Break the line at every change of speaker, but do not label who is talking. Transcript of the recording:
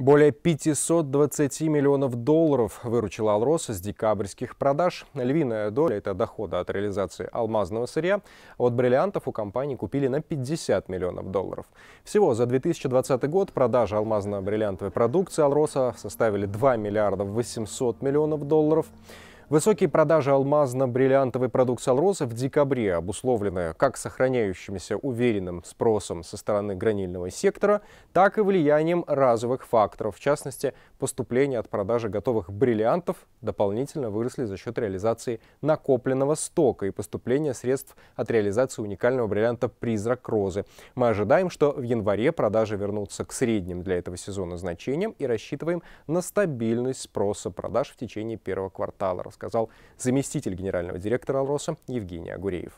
Более 520 миллионов долларов выручила «Алрос» с декабрьских продаж. Львиная доля – это дохода от реализации алмазного сырья. От бриллиантов у компании купили на 50 миллионов долларов. Всего за 2020 год продажи алмазно-бриллиантовой продукции «Алроса» составили 2 миллиарда 800 миллионов долларов. Высокие продажи алмазно-бриллиантовой продукции «Алроса» в декабре обусловлены как сохраняющимся уверенным спросом со стороны гранильного сектора, так и влиянием разовых факторов. В частности, поступления от продажи готовых бриллиантов дополнительно выросли за счет реализации накопленного стока и поступления средств от реализации уникального бриллианта «Призрак Розы». Мы ожидаем, что в январе продажи вернутся к средним для этого сезона значениям и рассчитываем на стабильность спроса продаж в течение первого квартала, сказал заместитель генерального директора «Алроса» Евгений Агуреев.